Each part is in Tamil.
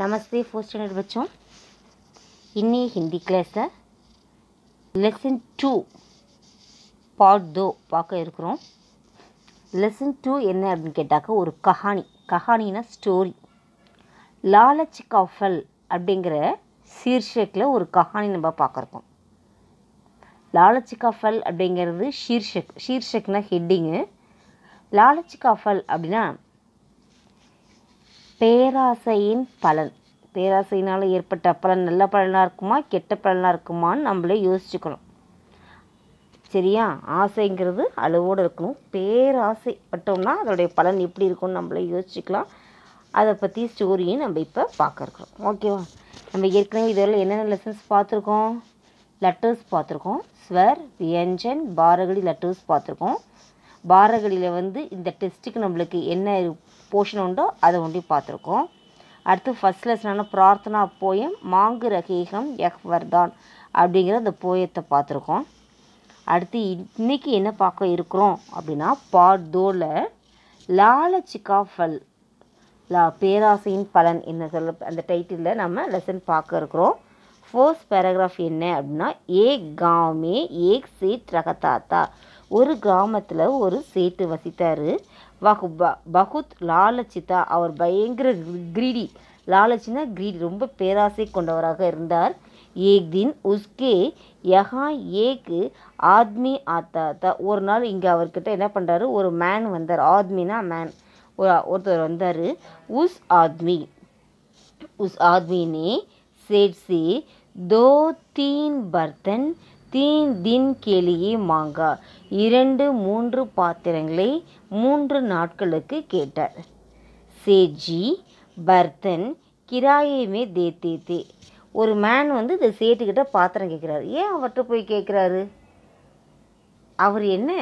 நமஸ்தே फोर्थ स्टैंडर्ड बच्चों इन्हें Hindi class lesson two part தோ பார்க்க இருக்கிறோம் லெசன் டூ என்ன அப்படின்னு கேட்டாக்க ஒரு கஹானி கஹானினா ஸ்டோரி லாலச் கஃபல் அப்படிங்கிற சீர்ஷேக்கில் ஒரு கஹானி நம்ம பார்க்குறோம் லாலச் கஃபல் அப்படிங்கிறது ஷீர்ஷக் ஷீர்ஷக்னா ஹெட்டிங்கு லாலச் கஃபல் அப்படின்னா பேராசையின் பலன் பேராசையினால் ஏற்பட்ட பலன் நல்ல பலனாக இருக்குமா கெட்ட பலனாக இருக்குமான்னு நம்மளே யோசிச்சுக்கணும் சரியா ஆசைங்கிறது அளவோடு இருக்கணும் பேராசை பட்டோம்னா அதோடைய பலன் எப்படி இருக்கும்னு நம்மளே யோசிச்சுக்கலாம் அதை பற்றி ஸ்டோரியும் நம்ம இப்போ பார்க்குறோம் ஓகேவா நம்ம ஏற்கனவே இதில் என்னென்ன லெசன்ஸ் பார்த்துருக்கோம் லெட்டர்ஸ் பார்த்துருக்கோம் ஸ்வர் வியஞ்சன் பாரகடி லெட்டர்ஸ் பார்த்துருக்கோம் பாரகடியில் வந்து இந்த டெஸ்ட்டுக்கு நம்மளுக்கு என்ன போர்ஷன் உண்டோ அதை ஒண்டி பார்த்துருக்கோம் அடுத்து ஃபஸ்ட் லெசனான பிரார்த்தனா போயம் மாங்கு ரகீகம் யஹ்வர்தான் அப்படிங்கிற அந்த போயத்தை பார்த்துருக்கோம் அடுத்து இன்றைக்கி என்ன பார்க்க இருக்கிறோம் அப்படின்னா பார்ட் தோல லாலச்சிக்காஃபல் லா பேராசையின் பலன் என்ன சொல்ல அந்த டைட்டிலில் நம்ம லெசன் பார்க்க இருக்கிறோம் ஃபர்ஸ்ட் பேராகிராஃப் என்ன அப்படின்னா ஏ காமே ஏக் சீட் ரகதாத்தா ஒரு கிராமத்தில் ஒரு சேட்டு வசித்தார் வகு ப பகுத் லாலச்சிதா அவர் பயங்கர கிரீடி லாலச்சினா கிரீடி ரொம்ப பேராசை கொண்டவராக இருந்தார் ஏக் தின் உஸ்கே யஹா ஏக்கு ஆத்மி ஆத்தா தா ஒரு நாள் இங்கே அவர்கிட்ட என்ன பண்ணுறாரு ஒரு மேன் வந்தார் ஆத்மினா மேன் ஒரு ஒருத்தர் வந்தார் உஸ் ஆத்மி உஸ் ஆத்மி சேட்ஸே தோ தீன் பர்தன் தின் கேளியே மாங்கா இரண்டு மூன்று பாத்திரங்களை மூன்று நாட்களுக்கு கேட்டார் சேஜி பர்தன் கிராயமே தே தே தே ஒரு மேன் வந்து இந்த சேட்டுக்கிட்ட பாத்திரம் கேட்குறாரு ஏன் அவர்கிட்ட போய் கேட்குறாரு அவர் என்ன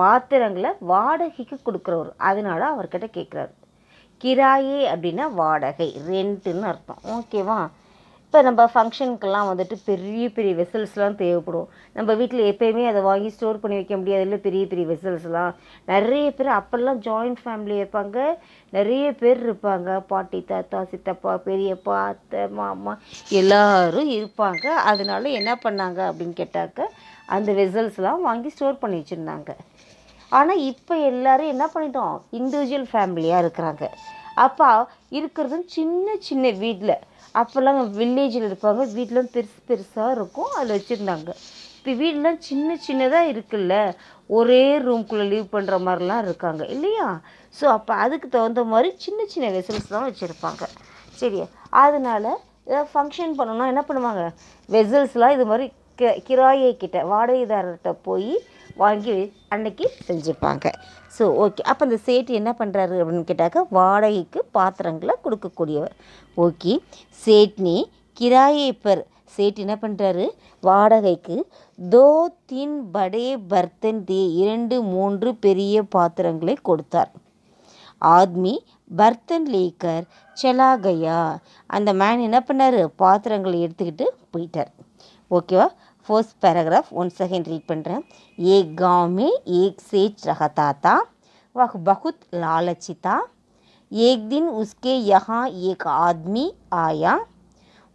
பாத்திரங்களை வாடகைக்கு கொடுக்குறவர் அதனால அவர்கிட்ட கேட்குறாரு கிராயே அப்படின்னா வாடகை ரெண்ட்டுன்னு அர்த்தம் ஓகேவா இப்போ நம்ம ஃபங்க்ஷனுக்கெல்லாம் வந்துட்டு பெரிய பெரிய வெசல்ஸ்லாம் தேவைப்படும் நம்ம வீட்டில் எப்போயுமே அதை வாங்கி ஸ்டோர் பண்ணி வைக்க முடியாது இல்லை பெரிய பெரிய வெசல்ஸ்லாம் நிறைய பேர் அப்போல்லாம் ஜாயிண்ட் ஃபேமிலி இருப்பாங்க நிறைய பேர் இருப்பாங்க பாட்டி தாத்தா சித்தப்பா பெரியப்பா அத்தை மாமா எல்லோரும் இருப்பாங்க அதனால என்ன பண்ணாங்க அப்படின்னு கேட்டாக்க அந்த வெசல்ஸ்லாம் வாங்கி ஸ்டோர் பண்ணி வச்சுருந்தாங்க ஆனால் இப்போ எல்லோரும் என்ன பண்ணிட்டோம் இண்டிவிஜுவல் ஃபேமிலியாக இருக்கிறாங்க அப்போ இருக்கிறதும் சின்ன சின்ன வீட்டில் அப்போல்லாம் வில்லேஜில் இருப்பாங்க வீட்டிலாம் பெருசு பெருசாக இருக்கும் அதில் வச்சுருந்தாங்க இப்போ வீடெலாம் சின்ன சின்னதாக இருக்குல்ல ஒரே ரூம்குள்ளே லீவ் பண்ணுற மாதிரிலாம் இருக்காங்க இல்லையா ஸோ அப்போ அதுக்கு தகுந்த மாதிரி சின்ன சின்ன வெசல்ஸ் தான் வச்சுருப்பாங்க சரி அதனால் ஏதாவது ஃபங்க்ஷன் பண்ணணும்னா என்ன பண்ணுவாங்க வெசல்ஸ்லாம் இது மாதிரி கி கிராயை கிட்ட வாடகைதாரர்கிட்ட போய் வாங்கி அன்னைக்கு செஞ்சுப்பாங்க ஸோ ஓகே அப்போ அந்த சேட்டு என்ன பண்ணுறாரு அப்படின்னு கேட்டாக்க வாடகைக்கு பாத்திரங்களை கொடுக்கக்கூடியவர் ஓகே சேட்னி கிராயை பெர் சேட் என்ன பண்ணுறாரு வாடகைக்கு தோ தின் படே பர்தன் தே இரண்டு மூன்று பெரிய பாத்திரங்களை கொடுத்தார் ஆத்மி பர்தன் லேக்கர் செலாகையா அந்த மேன் என்ன பண்ணார் பாத்திரங்களை எடுத்துக்கிட்டு போயிட்டார் ஓகேவா first paragraph one second read पड़े एक गाँव में एक सेठ रहता था वह बहुत लालची था एक दिन उसके यहाँ एक आदमी आया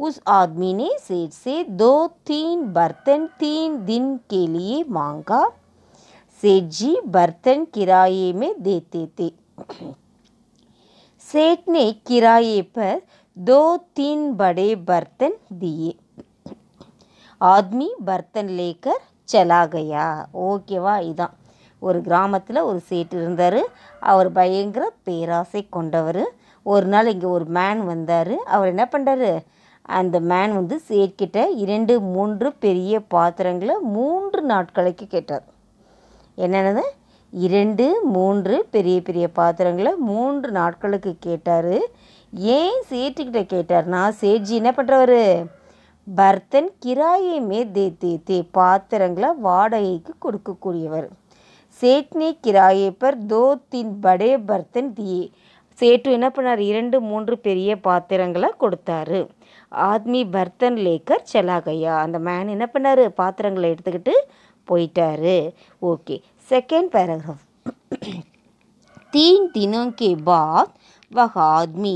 उस आदमी ने सेठ से दो तीन बर्तन तीन दिन के लिए मांगा सेठ जी बर्तन किराए में देते थे सेठ ने किराए पर दो तीन बड़े बर्तन दिए ஆத்மி பர்த்தன் லேக்கர் செலாகையா ஓகேவா இதான் ஒரு கிராமத்தில் ஒரு சேட்டு இருந்தார் அவர் பயங்கர பேராசை கொண்டவர் ஒரு நாள் இங்கே ஒரு மேன் வந்தார் அவர் என்ன பண்ணுறாரு அந்த மேன் வந்து சேட்கிட்ட இரண்டு மூன்று பெரிய பாத்திரங்களை மூன்று நாட்களுக்கு கேட்டார் என்னென்னது இரண்டு மூன்று பெரிய பெரிய பாத்திரங்களை மூன்று நாட்களுக்கு கேட்டார் ஏன் சேட்டுக்கிட்ட கேட்டார்னா சேட்ஜி என்ன பண்ணுறவர் பர்த்தன் கிராயமே தே தே தே பாத்திரங்களை வாடகைக்கு கொடுக்கக்கூடியவர் சேட்னி கிராயை பர் தோ தின் படே பர்த்தன் தியே சேட்டு என்ன பண்ணார் இரண்டு மூன்று பெரிய பாத்திரங்களை கொடுத்தாரு ஆத்மி பர்த்தன் லேக்கர் செலாகையா அந்த மேன் என்ன பண்ணார் பாத்திரங்களை எடுத்துக்கிட்டு போயிட்டாரு ஓகே செகண்ட் பேராகிராஃப் தீன் தினம் கே பாத் வஹ ஆத்மி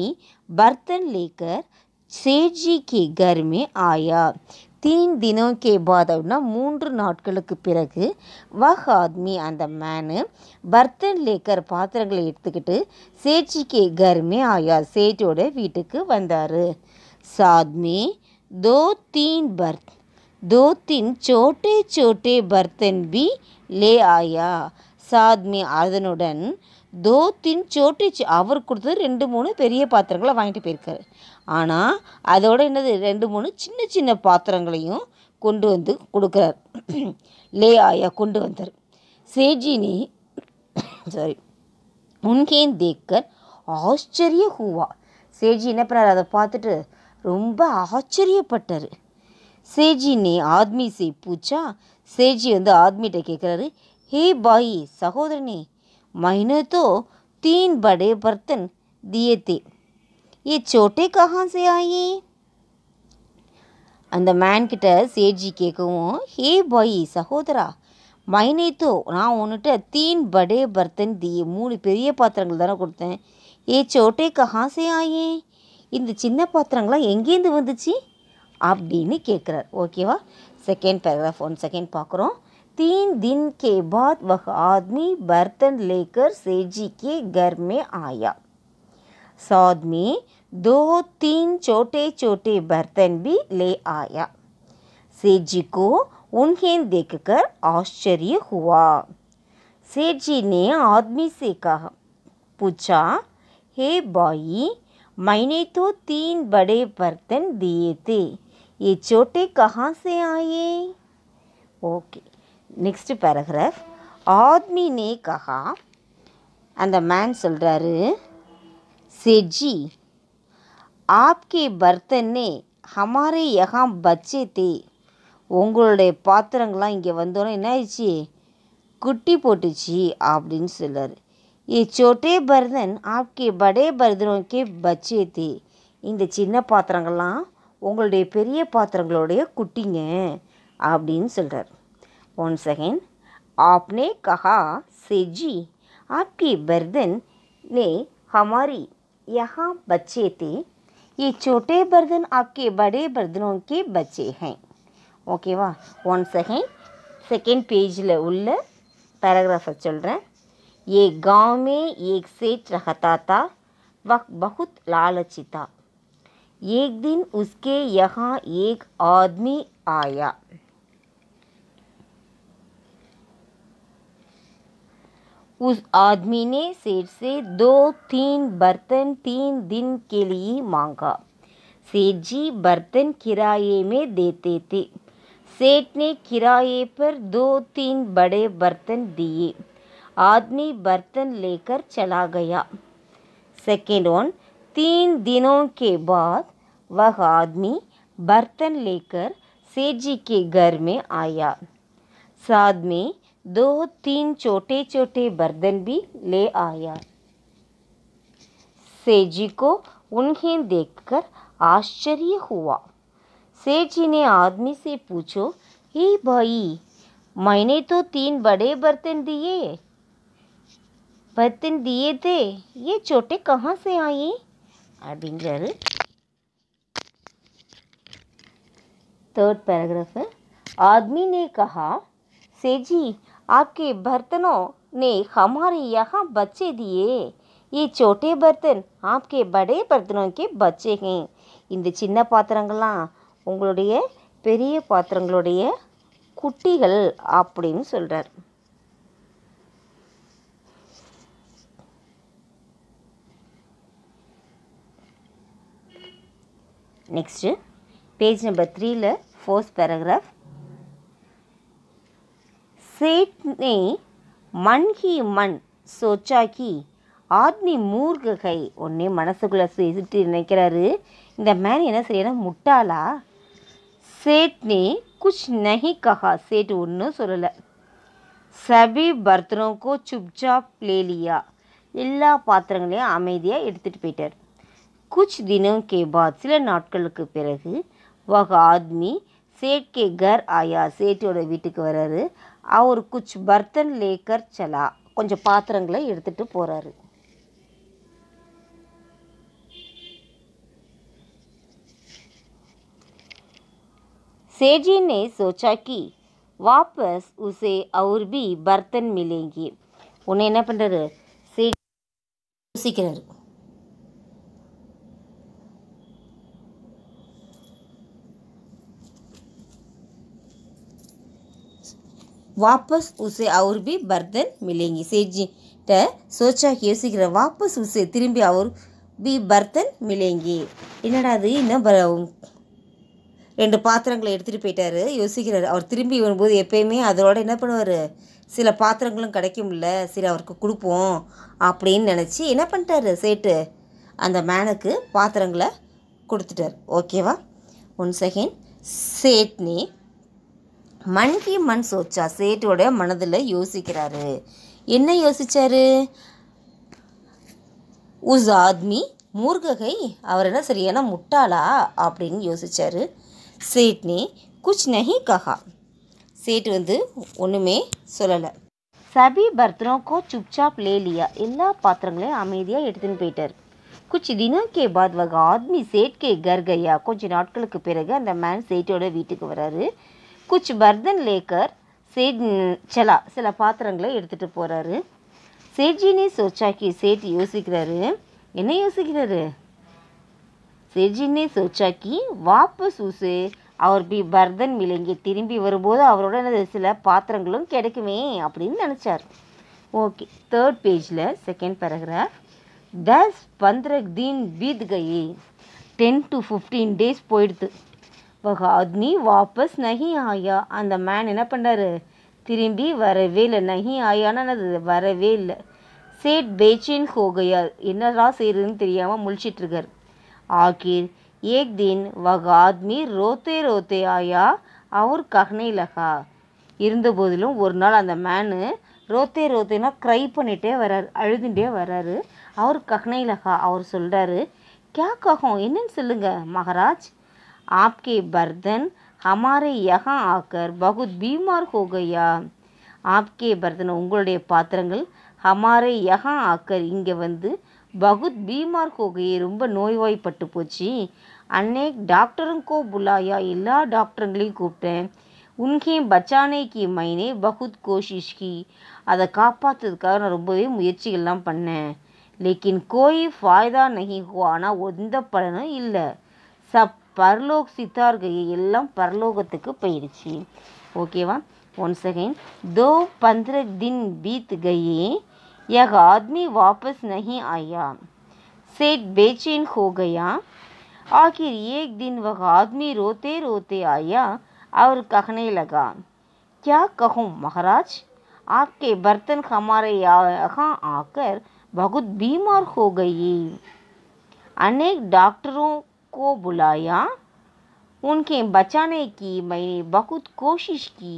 பர்த்தன் லேக்கர் சேட் ஜிக்கு கர்மே ஆயா தீன் தினம் கே பாத் மூன்று நாட்களுக்கு பிறகு வஹ் ஆத்மி அந்த மேனு பர்த்தன் லேக்கர் பாத்திரங்களை எடுத்துக்கிட்டு சேட்சி கே கர்மே ஆயா சேட்டோட வீட்டுக்கு வந்தார் சாத்மி தோ தீன் பர்த் தோ தீன் சோட்டே சோட்டே बर्तन பி லே ஆயா சாத்மி அதனுடன் தோத்தின் சோட்டிச்சு அவர் கொடுத்தது ரெண்டு மூணு பெரிய பாத்திரங்களை வாங்கிட்டு போயிருக்காரு ஆனால் அதோட என்னது ரெண்டு மூணு சின்ன சின்ன பாத்திரங்களையும் கொண்டு வந்து கொடுக்குறார் லே ஆயா கொண்டு வந்தார் சேஜினி சாரி முன்கேன் தேக்கர் ஆச்சரிய ஹூவா சேஜி என்ன பண்ணார் அதை பார்த்துட்டு ரொம்ப ஆச்சரியப்பட்டார் சேஜினி ஆத்மி சே பூச்சா சேஜி வந்து ஆத்மிகிட்ட கேட்குறாரு ஹே பாயி சகோதரனே மைனத்தோ தீன் படே பர்த்தன் தியத்தே ये சோட்டே कहाँ से आए அந்த மேன்கிட்ட சேட்ஜி கேட்கவும் ஹே பாய் சகோதரா மைனேத்தோ நான் உன்னிட்ட தீன் படே பர்த்தன் தி மூணு பெரிய பாத்திரங்கள் தானே கொடுத்தேன் ஏ சோட்டே கஹாசே ஆயே இந்த சின்ன பாத்திரங்களாம் எங்கேருந்து வந்துச்சு அப்படின்னு கேட்குறார் ஓகேவா செகண்ட் பேராகிராஃப் ஒன் செகண்ட் பார்க்குறோம் தீன் தின் கே பாத் வஹ் ஆத்மி பர்த்தன் லேக்கர் சேஜி கே கர்மே ஆயா सौद में दो तीन छोटे छोटे बर्तन भी ले आया सेठ जी को उन्हें देखकर आश्चर्य हुआ सेठ जी ने आदमी से कहा पूछा हे भाई मैंने तो तीन बड़े बर्तन दिए थे ये छोटे कहाँ से आए ओके नेक्स्ट पैराग्राफ आदमी ने कहा अंद मैन சொல்கிறாரு सेठ जी आपके बर्तन ने ஹமாரே யகாம் பச்சே தே உங்களுடைய பாத்திரங்கள்லாம் இங்கே வந்தோன்னே என்ன ஆயிடுச்சு குட்டி போட்டுச்சு அப்படின்னு சொல்லார் ஏ சோட்டே பர்தன் ஆப்கே படே பர்தனோக்கே பச்சே தே இந்த சின்ன பாத்திரங்கள்லாம் உங்களுடைய பெரிய பாத்திரங்களுடைய குட்டிங்க அப்படின்னு சொல்கிறார் ஒன் செகண்ட் ஆப்னே கஹா செஜி ஆப்கே பர்தன் நே ஹமாரி यहाँ बच्चे थे ये छोटे बर्तन आपके बड़े बर्तनों के बच्चे हैं ஓகேவா once second second page paragraph चल रहे ये गांव में एक सेठ रहता था वह बहुत लालची था एक दिन उसके यहाँ एक आदमी आया उस आदमी ने सेठ से दो तीन बर्तन तीन दिन के लिए मांगा सेठ जी बर्तन किराए में देते थे सेठ ने किराए पर दो तीन बड़े बर्तन दिए आदमी बर्तन लेकर चला गया सेकेंड वन तीन दिनों के बाद वह आदमी बर्तन लेकर सेठ जी के घर में आया साथ में दो तीन छोटे छोटे बर्तन भी ले आया सेजी को उन्हें देखकर आश्चर्य हुआ सेजी ने आदमी से पूछो हे भाई मैंने तो तीन बड़े बर्तन दिए बर्तन दिए थे ये छोटे कहाँ से आए अभिंजल थर्ड पैराग्राफ आदमी ने कहा सेजी आपके बर्तनों ने हमारे यहाँ बच्चे दिए ये छोटे बर्तन आपके बड़े बर्तनों के बच्चे हैं இந்த சின்ன பாத்திரங்கள்லாம் உங்களுடைய பெரிய பாத்திரங்களுடைய குட்டிகள் அப்படின்னு சொல்கிறார் நெக்ஸ்ட்டு பேஜ் நம்பர் த்ரீயில் ஃபோர்ஸ் பேராகிராஃப் ಸೇಟ್ನೆ ಮನ್ಹಿ ಮನ್ ಸೋಚಾಕಿ ஆத்மி மூர்ககை ஒன்றே மனசுக்குள்ளே சுற்றி நினைக்கிறாரு இந்த மேன் என்ன செய்யனா முட்டாளா சேட்னே குச் நஹி கஹா சேட் ஒன்றும் சொல்லலை சபி பர்த்தனோக்கோ சுப்சாப் லேலியா எல்லா பாத்திரங்களையும் அமைதியாக எடுத்துகிட்டு போயிட்டார் குச் தினம் கே பாத் சில நாட்களுக்கு பிறகு வக ஆத்மி சேட் கே கர் ஆயா சேட்டோட வீட்டுக்கு வர்றாரு அவர் குச் பர்த்தன் லேக்கர் சலா கொஞ்சம் பாத்திரங்களை எடுத்துகிட்டு போகிறாரு सेजी சோச்சாக்கி सोचा உசே वापस பி और மிலேங்கி बर्तन என்ன பண்ணுறாரு சேஜி யோசிக்கிறாரு वापस उसे और भी बर्तन मिलेंगे सेठ जी ட சோச்சா யோசிக்கிற வாபஸ் உசே திரும்பி அவர் பி பர்த்தன் மிலேங்கி என்னடா அது இன்னும் ரெண்டு பாத்திரங்களை எடுத்துகிட்டு போயிட்டாரு யோசிக்கிறார் அவர் திரும்பி வரும்போது எப்பயுமே அதோட என்ன பண்ணுவார் சில பாத்திரங்களும் கிடைக்கும்ல சரி அவருக்கு கொடுப்போம் அப்படின்னு நினச்சி என்ன பண்ணிட்டாரு சேட்டு அந்த மேனுக்கு பாத்திரங்களை கொடுத்துட்டார் ஓகேவா ஒன் செகண்ட் சேட்னி மன் கி மன் சோச்சா சேட்டோட மனதில் யோசிக்கிறாரு என்ன யோசிச்சாரு உஸ் ஆத்மி மூர்ககை அவர் என்ன சரியான முட்டாளா அப்படின்னு யோசிச்சாரு சேட்னி குச் நஹி கஹா சேட் வந்து ஒன்றுமே சொல்லலை சபி பர்த்தனோக்கோ சுப்சாப் லேலியா எல்லா பாத்திரங்களையும் அமைதியாக எடுத்துன்னு போயிட்டார் குச் தினக்கே பாத் வக ஆத்மி சேட்கே கர்கையா கொஞ்ச நாட்களுக்கு பிறகு அந்த மேன் சேட்டோட வீட்டுக்கு வர்றாரு குச் பர்தன் லேக்கர் சேட் செலா சில பாத்திரங்களை எடுத்துகிட்டு போகிறாரு சேட்ஜினி சோச்சாக்கி சேட் யோசிக்கிறாரு என்ன யோசிக்கிறாரு செஜினே சோச்சாக்கி வாபஸ் ஊசு அவர் பி பர்தன் மிலங்கி திரும்பி வரும்போது அவரோட சில பாத்திரங்களும் கிடைக்குமே அப்படின்னு நினச்சார் ஓகே தேர்ட் பேஜில் செகண்ட் பேராகிராஃப் தஸ் பந்திர தீன் பீத் கயி டென் டு ஃபிஃப்டீன் டேஸ் போயிடுது வக அக்னி வாபஸ் நகி ஆயா அந்த மேன் என்ன பண்ணுறாரு திரும்பி வரவே இல்லை நகி ஆயான்னு அது வரவே இல்லை சேட் பேச்சின் ஹோகையா என்னடா செய்யறதுன்னு தெரியாமல் முழிச்சிட்ருக்கார் ஆகிர் ஏக் தின் வக ஆத்மி ரோத்தே ரோத்தே ஆயா அவர் கஹ்னை லகா இருந்தபோதிலும் ஒரு நாள் அந்த மேனு ரோத்தே ரோத்தேனா க்ரை பண்ணிகிட்டே வர்றாரு அழுதுகிட்டே வர்றாரு அவர் கஹ்னை லகா அவர் சொல்கிறாரு கே ககம் என்னன்னு சொல்லுங்கள் மகராஜ் ஆப்கே பர்தன் ஹமாரே யகா ஆக்கர் பகுத் பீமார் ஹோகையா ஆப்கே பர்தன் உங்களுடைய பாத்திரங்கள் ஹமாரே யகா ஆக்கர் இங்கே வந்து பகுத் பீமார் ஹோகையே ரொம்ப நோய்வாய்ப்பட்டு போச்சு அன்னே டாக்டரும் கோ புலாயா எல்லா டாக்டருங்களையும் கூப்பிட்டேன் உன்கே பச்சானே கி மைனே பகுத் கோஷிஷ் கி அதை காப்பாற்றுறதுக்காக நான் ரொம்பவே முயற்சிகள்லாம் பண்ணேன் லேக்கின் கோயி ஃபாய்தா நகி ஹோ ஆனால் எந்த பலனும் இல்லை சப் பர்லோக் சித்தார்கையை எல்லாம் दो पंद्रह दिन बीत गए यह आदमी वापस नहीं आया सेठ बेचैन हो गया आखिर एक दिन वह आदमी रोते रोते आया और कहने लगा क्या कहूँ महाराज आपके बर्तन हमारे यहाँ आकर बहुत बीमार हो गई अनेक डॉक्टरों को बुलाया उनके बचाने की मैंने बहुत कोशिश की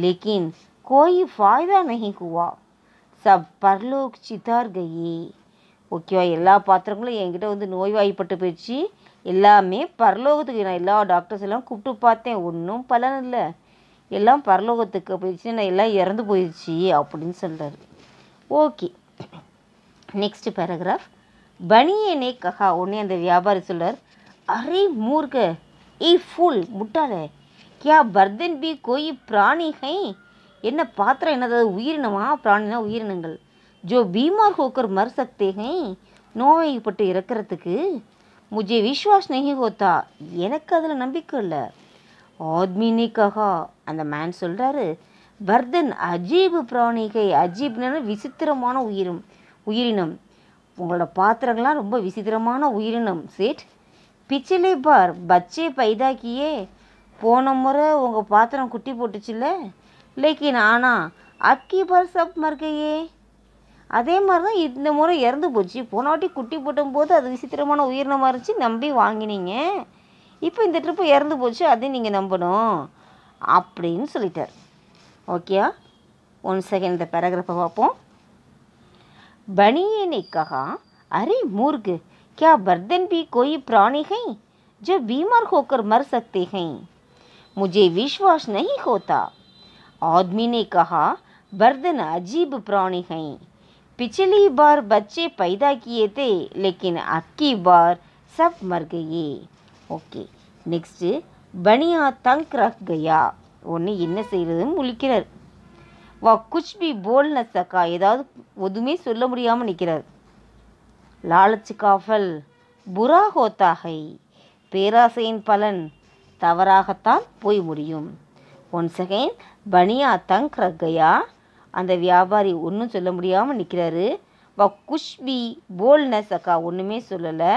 लेकिन कोई फायदा नहीं हुआ சப் பர்லோக் சிதார் கயே ஓகேவா எல்லா பாத்திரங்களும் என்கிட்ட வந்து நோய்வாய்ப்பட்டு போயிடுச்சு எல்லாமே பரலோகத்துக்கு நான் எல்லா டாக்டர்ஸ் எல்லாம் கூப்பிட்டு பார்த்தேன் ஒன்றும் பலன் இல்லை எல்லாம் பரலோகத்துக்கு போயிடுச்சு நான் எல்லாம் இறந்து போயிடுச்சு அப்படின்னு சொல்கிறாரு ஓகே நெக்ஸ்ட் பேராகிராஃப் பனியனே கஹா உடனே அந்த வியாபாரி சொல்கிறார் அரே மூர்க ஏ ஃபுல் முட்டாளே கியா பர்தன் பி கோயி பிராணி ஹை என்ன பாத்திரம் என்னதாவது உயிரினமா பிராணினா உயிரினங்கள் ஜோ பீமார் ஹோக்கர் மர் சக்தே ஹை நோய்பட்டு இறக்கிறதுக்கு முஜே விஸ்வாஸ் நெகி ஹோத்தா எனக்கு அதில் நம்பிக்கை இல்லை ஆத்மினி கஹா அந்த மேன் சொல்கிறாரு பர்தன் அஜீப் பிராணிகை அஜீப்னா விசித்திரமான உயிரும் உயிரினம் உங்களோட பாத்திரங்கள்லாம் ரொம்ப விசித்திரமான உயிரினம் சேட் பிச்சிலே பார் பச்சே பைதாக்கியே போன முறை உங்கள் பாத்திரம் குட்டி போட்டுச்சுல்ல லேக்கின் ஆனால் அக்கி பார் சப் மறுக்கையே அதே மாதிரி தான் இந்த முறை இறந்து போச்சு போன வாட்டி குட்டி போட்டும் போது அது விசித்திரமான உயிரினமாக இருந்துச்சு நம்பி வாங்கினீங்க இப்போ இந்த ட்ரிப்பு இறந்து போச்சு அதையும் நீங்கள் நம்பணும் அப்படின்னு சொல்லிட்டார் ஓகேயா ஒன் செகண்ட் இந்த பேராகிராஃபை பார்ப்போம் बनिए ने कहा अरे मुर्ग क्या बर्दन भी कोई प्राणी है जो बीमार होकर मर सकते हैं मुझे विश्वास नहीं होता आदमी ने कहा बर्दन अजीब प्राणी है पिछली बार बच्चे पैदा किए थे लेकिन अब की बार सब मर गए ओके नेक्स्ट बनिया தங்க் रख गया उन्हें என்ன செய்கிறதுன்னு வா குஷ்பி போல் ந சக்கா ஏதாவது ஒதுமே சொல்ல முடியாமல் நிற்கிறார் லாலச்சு காஃபல் புரா ஹோத்தாகை பேராசையின் பலன் தவறாகத்தான் போய் முடியும் ஒன் செகண்ட் பனியா தங்க் ரக்கையா அந்த வியாபாரி ஒன்றும் சொல்ல முடியாமல் நிற்கிறாரு வா குஷ்பி போல் ந சக்கா ஒன்றுமே சொல்லலை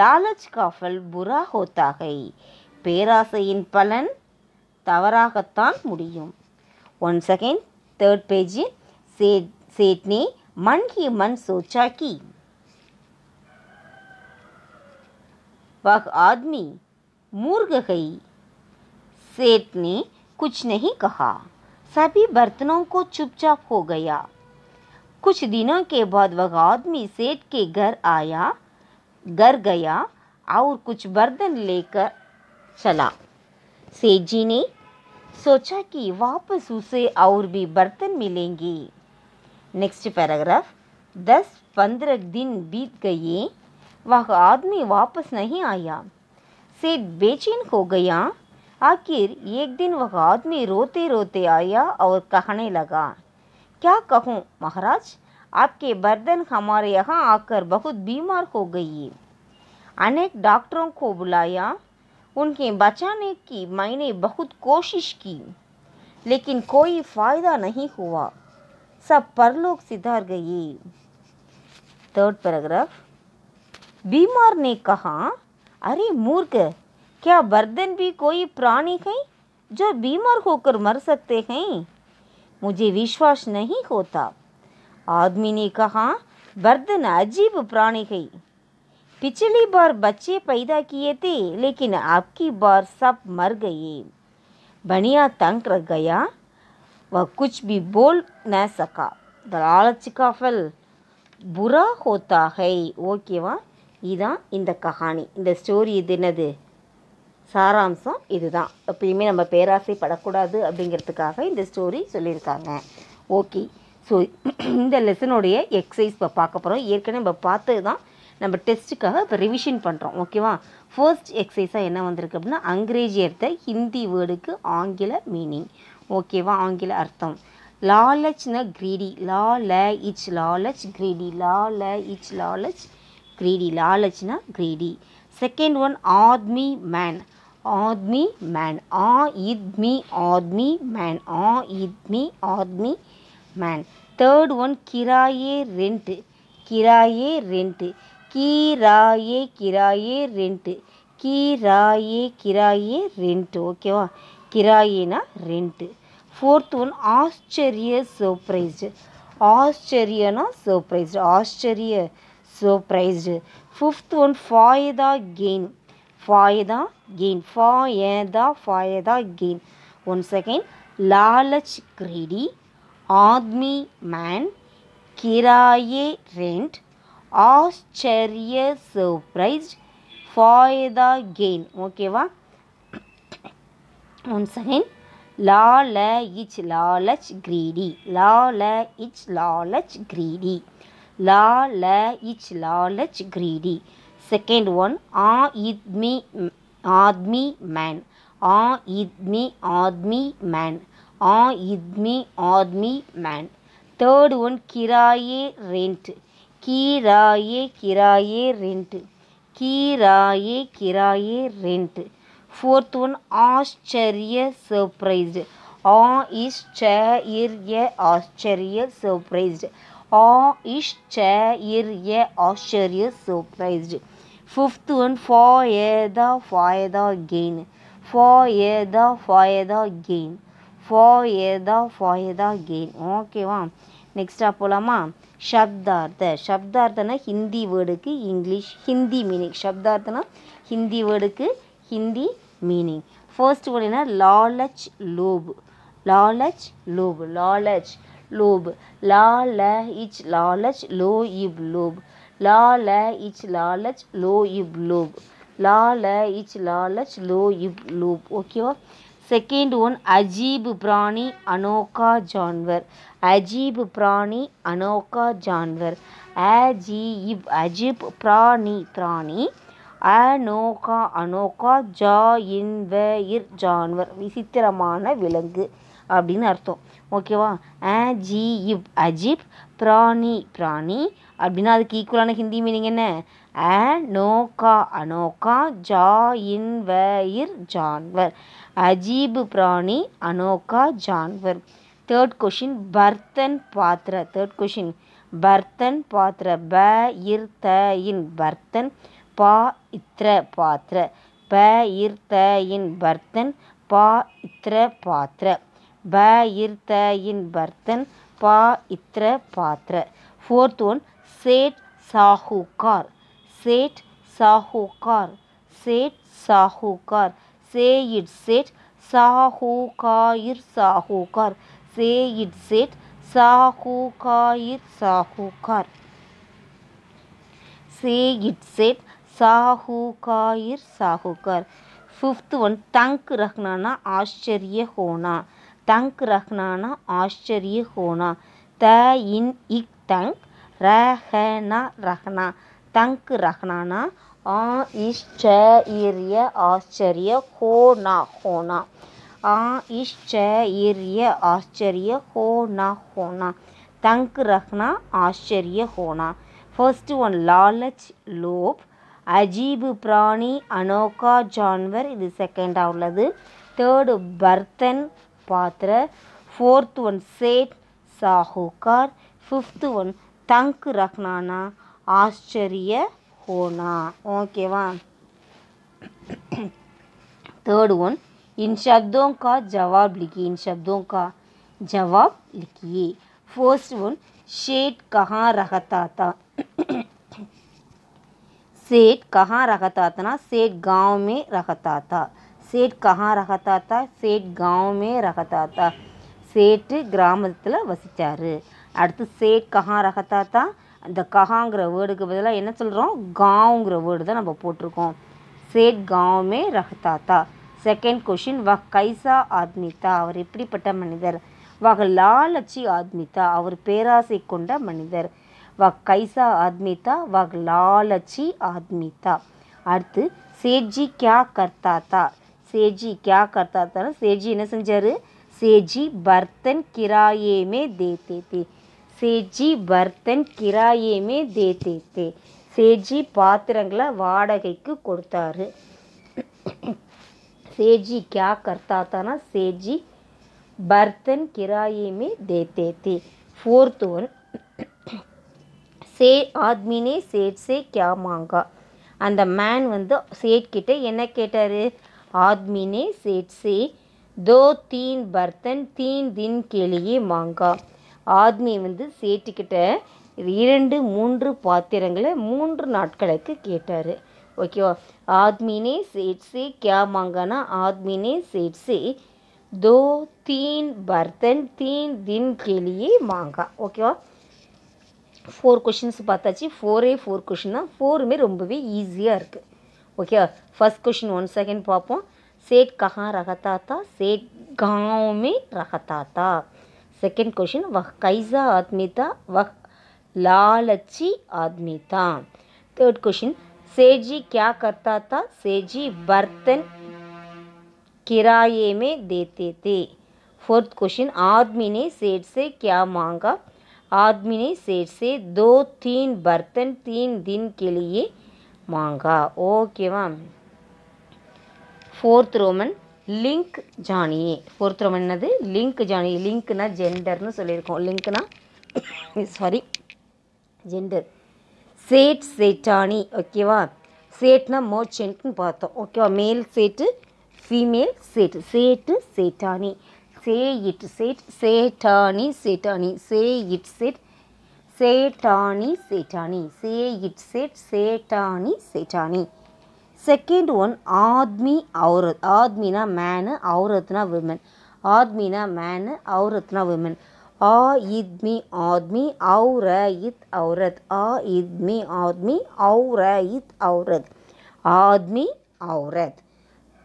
லாலச் காஃபல் புரா ஹோத்தாகை பேராசையின் பலன் தவறாகத்தான் முடியும் ஒன் செகண்ட் थर्ड पेज सेठ सेठ ने मन ही मन सोचा कि वह आदमी मूर्ग गई सेठ ने कुछ नहीं कहा सभी बर्तनों को चुपचाप हो गया कुछ दिनों के बाद वह आदमी सेठ के घर आया घर गया और कुछ बर्तन लेकर चला सेठ जी ने सोचा कि वापस उसे और भी बर्तन मिलेंगे नेक्स्ट पैराग्राफ दस पंद्रह दिन बीत गए वह आदमी वापस नहीं आया सेठ बेचैन हो गया आखिर एक दिन वह आदमी रोते रोते आया और कहने लगा क्या कहूँ महाराज आपके बर्तन हमारे यहाँ आकर बहुत बीमार हो गई अनेक डॉक्टरों को बुलाया उनके बचाने की मैंने बहुत कोशिश की लेकिन कोई फायदा नहीं हुआ सब परलोक सिधार गए थर्ड पैराग्राफ बीमार ने कहा अरे मूर्ख क्या बर्दन भी कोई प्राणी है जो बीमार होकर मर सकते हैं मुझे विश्वास नहीं होता आदमी ने कहा बर्दन अजीब प्राणी है पिछली बार बच्चे पैदा किए थे लेकिन आपकी बार सब मर गए बनिया तंग रह गया वह कुछ भी बोल न सका த லாலச்சிக்கா ஃபெல் புரா ஹோத்தாகை ஓகேவா இதுதான் இந்த கஹானி இந்த ஸ்டோரி இது என்னது சாராம்சம் இதுதான் எப்பயுமே நம்ம பேராசை படக்கூடாது அப்படிங்கிறதுக்காக இந்த ஸ்டோரி சொல்லியிருக்காங்க ஓகே ஸோ இந்த லெசனுடைய எக்ஸசைஸ் இப்போ பார்க்க போகிறோம் ஏற்கனவே நம்ம பார்த்தது தான் நம்ம டெஸ்ட்டுக்காக இப்போ ரிவிஷன் பண்ணுறோம் ஓகேவா ஃபர்ஸ்ட் எக்ஸசைஸாக என்ன வந்திருக்கு அப்படின்னா அங்கிரேஜி அர்த்த ஹிந்தி வேர்டுக்கு ஆங்கில மீனிங் ஓகேவா ஆங்கில அர்த்தம் லாலச்னா கிரீடி லா ல இச் லாலச் கிரீடி லா ல இச் லாலச் கிரீடி லாலச்னா கிரீடி செகண்ட் ஒன் ஆத்மி மேன் ஆத்மி மேன் ஆ இத்மி ஆத்மி மேன் ஆ இத்மி ஆத்மி மேன் தேர்ட் ஒன் கிராயே ரெண்ட்டு கிராயே ரெண்ட்டு கீராயே கிராயே ரெண்ட்டு கீராயே கிராயே ரெண்ட்டு ஓகேவா கிராயேனா ரெண்ட்டு ஃபோர்த் ஒன் ஆச்சரிய சர்ப்ரைஸ்டு ஆச்சரியனா சர்ப்ரைஸ்டு ஆச்சரிய சர்ப்ரைஸ்டு ஃபிஃப்த் ஒன் ஃபாயதா கெயின் ஃபாயதா கெயின் ஃபாயதா ஃபாயதா கெயின் ஒன் செகண்ட் லாலச் கிரீடி ஆத்மி மேன் கிராயே ரெண்ட் ஆச்சரிய ஃபாய் த கெயின் ஓகேவா ஒன்ஸ் அகைன் லால இச் லாலச் கிரீடி லால இச் லாலச் கிரீடி லால இச் லாலச் கிரீடி செகண்ட் ஒன் ஆ இத்மி ஆத்மி மேன் ஆ இத்மி ஆத்மி மேன் ஆ இத்மி ஆத்மி மேன் தேர்ட் ஒன் கிராயே ரெண்ட் किराए किराए रेंट किराए किराए रेंट फोर्थ वन आश्चर्य सरप्राइज आ इस चर्य आश्चर्य सरप्राइज आ इस चर्य आश्चर्य सरप्राइज फिफ्थ वन फायदा फायदा गेन फायदा फायदा गेन फायदा फायदा गेन ओकेवा நெக்ஸ்ட்டாக போகலாமா சப்தார்த்த சப்தார்த்தனா ஹிந்தி வேர்டுக்கு இங்கிலீஷ் ஹிந்தி மீனிங் சப்தார்த்தனா ஹிந்தி வேர்டுக்கு ஹிந்தி மீனிங் ஃபர்ஸ்ட் வேர்டுனா லாலச் லோப் லாலச் லோப் லாலச் லோப் லால இச் லாலச் லோ இப் லோப் லால இச் லாலச் லோ இப் லோப் லால இச் லாலச் லோ இப் லோப் ஓகேவா செகண்ட் ஒன் அஜீப் பிராணி அனோகா ஜான்வர் அஜீப் பிராணி அனோகா ஜான்வர் அஜீப் அஜீப் பிராணி பிராணி அனோகா அனோகா ஜா இன்வயிர் ஜான்வர் விசித்திரமான விலங்கு அப்படின்னு அர்த்தம் ஓகேவா அஜீப் அஜீப் பிராணி பிராணி அப்படின்னா அதுக்கு ஈக்குவலான ஹிந்தி மீனிங் என்ன அ நோக்கா அனோக்கா ஜா இன் வ இர் ஜான்வர் அஜீபு பிராணி அனோக்கா ஜான்வர் தேர்ட் கொஷின் பர்தன் பாத்திர தேர்ட் கொஷின் பர்தன் பாத்திர ப இர் த இன் பர்தன் பா இத்திர பாத்திர ப இர் த இன் பர்தன் பா இத்திர பாத்திர ப இர் த இன் பர்தன் பா இத்ர பாத்ர ஃபோர்த் ஒன் சேட் சாஹூகார் சேட் சாஹூகார் சேட் சாஹூகார் சே இட் சேட் சாஹூகாயிர் சாஹூகார் சே இட் சேட் சாஹூகாயிர் சாஹூகார் சே இட் சேட் சாஹூகாயிர் சாஹூகார் ஃபிஃப்த் ஒன் தங்க் ரஹ்னானா ஆச்சரிய ஹோனா தங்க் ரஹ்னானா ஆச்சரிய ஹோனா த இன் இக் தங் ரஹனா ரஹ்னா தங்க் ரஹ்னானா ஆ இஷ்சரிய ஆச்சரிய ஹோனா ஹோனா ஆ இஷ்சரிய ஆச்சரிய ஹோனா ஹோனா தங்க் ரஹ்னா ஆச்சரிய ஹோனா ஃபர்ஸ்ட் ஒன் லாலச் லோப் அஜீபு பிராணி அனோகா ஜான்வர் இது செகண்டாக உள்ளது தேர்டு பர்தன் पात्र फोर्त वन सेठ साहूकार फिफ्त वन தங்க் रखना आश्चर्य होना ஓகேவா थर्ड वन इन शब्दों का जवाब लिखिए इन शब्दों का जवाब लिखिए फर्स्ट वन शेठ कहाँ रहता था सेठ कहाँ रहता था ना सेठ गांव में रहता था சேட் कहाँ रहता था सेठ गांव में रहता சேட்டு கிராமத்தில் வசித்தார் அடுத்து சேட் கஹா ரகத்தா தான் அந்த கஹாங்கிற வேர்டுக்கு பதிலாக என்ன சொல்கிறோம் காவுங்கிற வேர்டு தான் நம்ம போட்டிருக்கோம் சேட் காவுமே ரகத்தா தா செகண்ட் கொஷின் வ கைசா ஆத்மிதா அவர் எப்படிப்பட்ட மனிதர் வக லாலட்சி ஆத்மிதா அவர் பேராசை கொண்ட மனிதர் வ கைசா ஆத்மிதா வக லாலட்சி ஆத்மிதா அடுத்து சேட்ஜி கியா கர்த்தாத்தா சேஜி கியா கர்த்தா சேஜி என்ன செஞ்சார் சேஜி பர்த்தன் கிராயேமே தே தே சேஜி பர்த்தன் கிராயேமே தே தே சேஜி பாத்திரங்களை வாடகைக்கு கொடுத்தாரு சேஜி கியா கர்த்தா தானா சேஜி பர்த்தன் கிராயேமே தே தே தே சே ஆத்மினே சேட்ஸே சே கியா மாங்கா அந்த மேன் வந்து சேட்கிட்ட என்ன கேட்டார் ஆத்மினே सेठ தோ தீன் பர்த்தன் தீன் தின் கேளியே மாங்கா ஆத்மியை வந்து சேட்டுக்கிட்ட இரண்டு மூன்று பாத்திரங்களை மூன்று நாட்களுக்கு கேட்டார் ஓகேவா ஆத்மினே சேட்ஸே கியா மாங்கானா ஆத்மினே சேட்ஸே தோ தீன் பர்த்தன் தீன் தின் கேளியே மாங்கா ஓகேவா ஃபோர் கொஷின்ஸ் பார்த்தாச்சு ஃபோரே ஃபோர் கொஷின் தான் ஃபோருமே ரொம்பவே ஈஸியாக இருக்குது okay first question one second पापो सेठ कहाँ रहता था सेठ गाँव में रहता था सेकेंड क्वेश्चन वह कैसा आदमी था वह लालची आदमी था थर्ड क्वेश्चन सेठ जी क्या करता था सेठ जी बर्तन किराए में देते थे फोर्थ क्वेश्चन आदमी ने सेठ से क्या मांगा आदमी ने सेठ से दो तीन बर्तन तीन दिन के लिए மாங்கா ஓகேவா ஃபோர்த் ரோமன் லிங்க் ஜானி ஃபோர்த் ரோமன் என்னது லிங்க் ஜானி லிங்க்னா ஜெண்டர்னு சொல்லியிருக்கோம் லிங்க்னா சாரி ஜெண்டர் சேட் சேட்டானி ஓகேவா சேட்னா மோச்சன்ட்னு பார்த்தோம் ஓகேவா மேல் சேட்டு ஃபீமேல் சேட்டு சேட்டு சேட்டானி சே இட் சேட் சேட்டானி சேட்டானி சே இட் சேட் Satani, Satani. Say it, said Satani, Satani. Second one, Admi, Aurat. Admina, man, Auratna, women. Admina, man, Auratna, women. A idmi, Admi, Aura, it, Aurat. A idmi, Admi, Aura, it, Aurat. Admi, Aurat.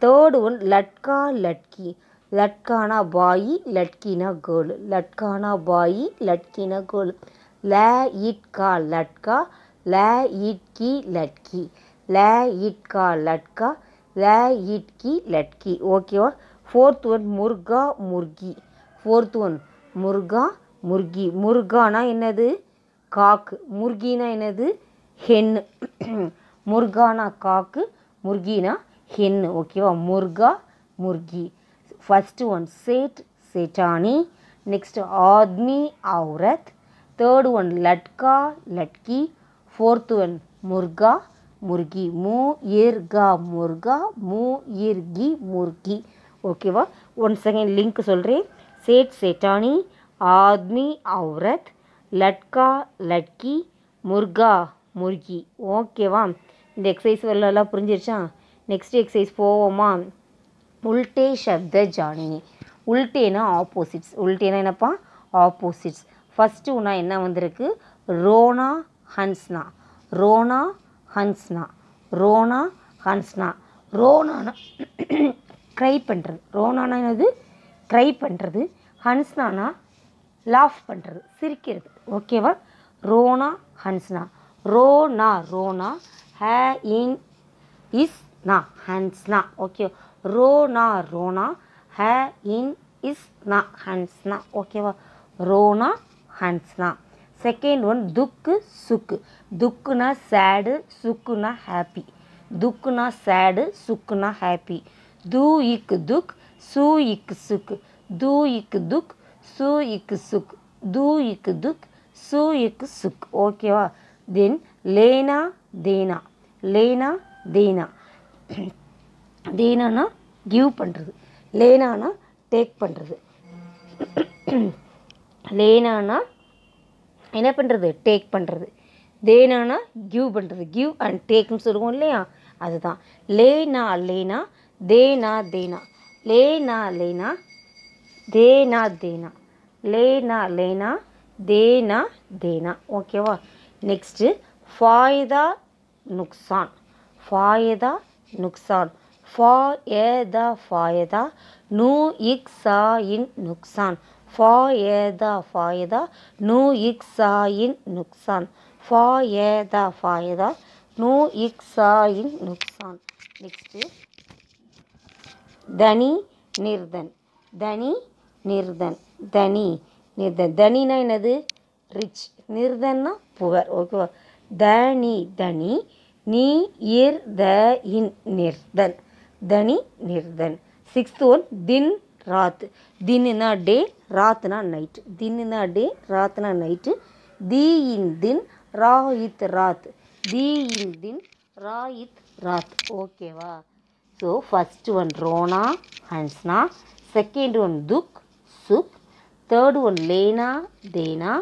Third one, Latka, Latki. Latkana, boy, Latkina, girl. Latkana, boy, Latkina, girl. ல கா லட்கா ல கி லட்கி ல கா லட்கா ல கி லட்கி ஓகேவா ஃபோர்த் ஒன் முருகா முர்கி ஃபோர்த் ஒன் முருகா முர்கி முருகானா என்னது காக்கு முர்கினா என்னது ஹென்னு முருகானா காக்கு முர்கினா ஹென்னு ஓகேவா முருகா முர்கி ஃபஸ்ட்டு ஒன் சேட் சேட்டானி நெக்ஸ்ட் ஆத்மி அவுரத் தேர்டு ஒன் லட்கா லட்கி ஃபோர்த்து ஒன் முர்கா முர்கி மூ இர்கா முர்கா மூ இர்கி முர்கி ஓகேவா ஒன் செகண்ட் லிங்க் சொல்கிறேன் சேட் சேட்டானி ஆத்மி அவுரத் லட்கா லட்கி முர்கா முர்கி ஓகேவா இந்த எக்ஸசைஸ் வரலாம் புரிஞ்சிருச்சா நெக்ஸ்ட் எக்ஸசைஸ் போவோமா உல்டே சப்த ஜானி உல்டேனா ஆப்போசிட்ஸ் உல்டேனா என்னப்பா ஆப்போசிட்ஸ் ஃபஸ்ட்டு ஒன்றா என்ன வந்திருக்கு ரோனா ஹன்ஸ்னா ரோனா ஹன்ஸ்னா ரோனா ஹன்ஸ்னா ரோனானா க்ரை பண்ணுறது ரோனானா என்னது க்ரை பண்ணுறது ஹன்ஸ்னானா லாஃப் பண்ணுறது சிரிக்கிறது ஓகேவா ரோனா ஹன்ஸ்னா ரோனா ரோனா ஹே இன் இஸ் நா ஹன்ஸ்னா ஓகே ரோனா ரோனா ஹே இன் இஸ் நா ஹன்ஸ்னா ஓகேவா ரோனா ஹன்ஸ் தான் செகண்ட் ஒன் துக்கு சுக்கு துக்குனா சேடு சுக்குனா ஹாப்பி துக்குனா சேடு சுக்குனா ஹாப்பி தூ இக்கு துக் சூ இக்கு சுக்கு தூ இக்கு துக் சூ இக்கு சுக் தூ இக்கு துக் சூ இக்கு சுக் ஓகேவா தென் லேனா தேனா லேனா தேனா தேனானா கிவ் பண்ணுறது லேனானா டேக் பண்ணுறது லேனானா என்ன பண்ணுறது டேக் பண்ணுறது தேனானா கிவ் பண்ணுறது கிவ் அண்ட் டேக்னு சொல்லுவோம் இல்லையா அதுதான் லேனா லேனா தேனா தேனா லேனா லேனா தேனா தேனா லேனா லேனா தேனா தேனா ஓகேவா நெக்ஸ்ட்டு ஃபாயதா நுக்சான் ஃபாயதா நுக்சான் ஃபாயதா ஃபாயதா நூ இக் சா இன் நுக்சான் ஃபா ஏதா ஃபாயதா நூ இக் சாயின் நுக்சான் ஃபா ஏதா ஃபாயதா நூ இக் சாயின் நுக்சான் நெக்ஸ்ட்டு தனி நிர்தன் தனி நிர்தன் தனி நிர்தன் தனினா என்னது ரிச் நிர்தன்னா புவர் ஓகேவா தனி தனி நீ இர் த இன் நிர்தன் தனி நிர்தன் சிக்ஸ்த் ஒன் தின் ராத் தின்னா டே ராத்னா நைட்டு தின்னுனா டே ராத்னா நைட்டு தி இன் தின் ராயித் ராத் தி இன் தின் ராயித் ராத் ஓகேவா ஸோ ஃபஸ்ட்டு ஒன் ரோனா ஹன்ஸ்னா செகண்ட் ஒன் துக் சுக் தேர்ட் ஒன் லேனா தேனா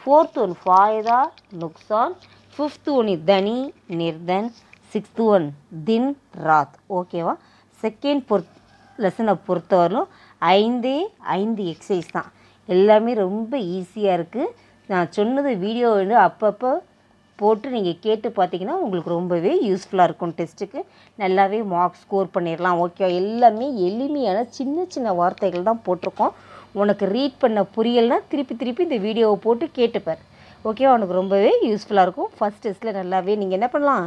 ஃபோர்த் ஒன் ஃபாயதா நுக்சான் ஃபிஃப்த் ஒன் தனி நிர்தன் சிக்ஸ்த் ஒன் தின் ராத் ஓகேவா செகண்ட் பொறுத் லெசனை பொறுத்தவரையிலும் ஐந்தே ஐந்து எக்ஸசைஸ் தான் எல்லாமே ரொம்ப ஈஸியாக இருக்குது நான் சொன்னது வீடியோ வந்து அப்பப்போ போட்டு நீங்கள் கேட்டு பார்த்தீங்கன்னா உங்களுக்கு ரொம்பவே யூஸ்ஃபுல்லாக இருக்கும் டெஸ்ட்டுக்கு நல்லாவே மார்க் ஸ்கோர் பண்ணிடலாம் ஓகே எல்லாமே எளிமையான சின்ன சின்ன வார்த்தைகள் தான் போட்டிருக்கோம் உனக்கு ரீட் பண்ண புரியல்னா திருப்பி திருப்பி இந்த வீடியோவை போட்டு கேட்டுப்பார் ஓகேவா உனக்கு ரொம்பவே யூஸ்ஃபுல்லாக இருக்கும் ஃபஸ்ட் டெஸ்ட்டில் நல்லாவே நீங்கள் என்ன பண்ணலாம்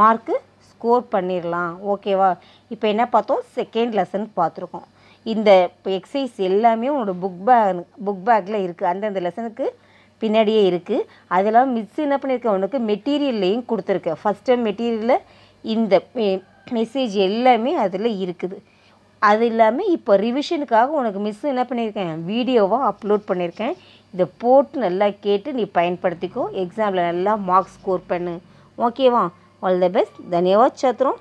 மார்க்கு ஸ்கோர் பண்ணிடலாம் ஓகேவா இப்போ என்ன பார்த்தோம் செகண்ட் லெசன் பார்த்துருக்கோம் இந்த எக்ஸசைஸ் எல்லாமே உன்னோட புக் பேக் புக் பேக்கில் இருக்குது அந்தந்த லெசனுக்கு பின்னாடியே இருக்குது அதெல்லாம் மிஸ் என்ன பண்ணியிருக்கேன் உனக்கு மெட்டீரியல்லையும் கொடுத்துருக்கேன் ஃபஸ்ட் டைம் மெட்டீரியலில் இந்த மெசேஜ் எல்லாமே அதில் இருக்குது அது இல்லாமல் இப்போ ரிவிஷனுக்காக உனக்கு மிஸ் என்ன பண்ணியிருக்கேன் வீடியோவாக அப்லோட் பண்ணியிருக்கேன் இதை போட்டு நல்லா கேட்டு நீ பயன்படுத்திக்கோ எக்ஸாமில் நல்லா மார்க்ஸ் ஸ்கோர் பண்ணு ஓகேவா ஆல் த பெஸ்ட் தன்யவாத் சத்ரம்